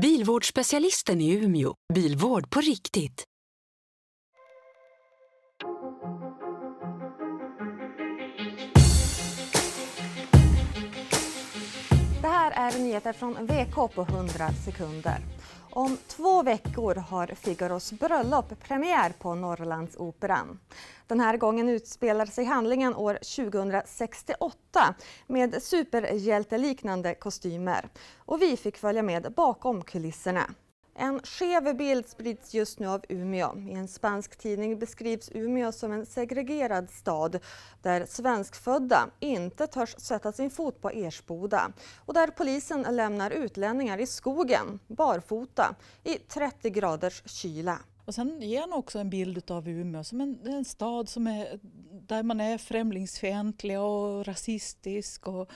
Bilvårdsspecialisten i Umeå. Bilvård på riktigt. är nyheter från VK på 100 sekunder. Om två veckor har Figaros bröllop premiär på Norrlandsoperan. Den här gången utspelar sig handlingen år 2068 med superhjälteliknande kostymer. Och vi fick följa med bakom kulisserna. En skev bild sprids just nu av Umeå. I en spansk tidning beskrivs Umeå som en segregerad stad där svenskfödda inte törs sätta sin fot på Ersboda och där polisen lämnar utlänningar i skogen barfota i 30 graders kyla. Och sen ger han också en bild av Umeå som en, en stad som är där man är främlingsfientlig och rasistisk och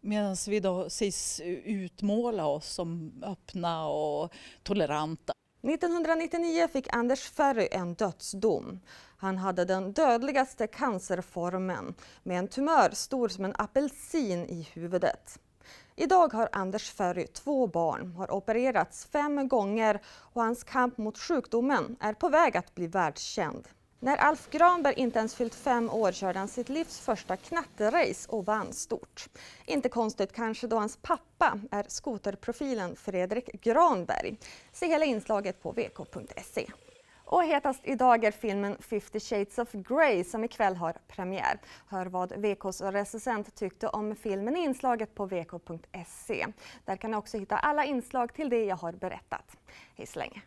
medan vi då sägs utmåla oss som öppna och toleranta. 1999 fick Anders Ferry en dödsdom. Han hade den dödligaste cancerformen med en tumör stor som en apelsin i huvudet. Idag har Anders Ferry två barn, har opererats fem gånger och hans kamp mot sjukdomen är på väg att bli världskänd. När Alf Granberg inte ens fyllt fem år körde han sitt livs första knatterace och vann stort. Inte konstigt kanske då hans pappa är skoterprofilen Fredrik Granberg. Se hela inslaget på vk.se. Och hetast idag är filmen 50 shades of Grey som ikväll har premiär. Hör vad VKs recensent tyckte om filmen i inslaget på vk.se. Där kan ni också hitta alla inslag till det jag har berättat. Hej så länge!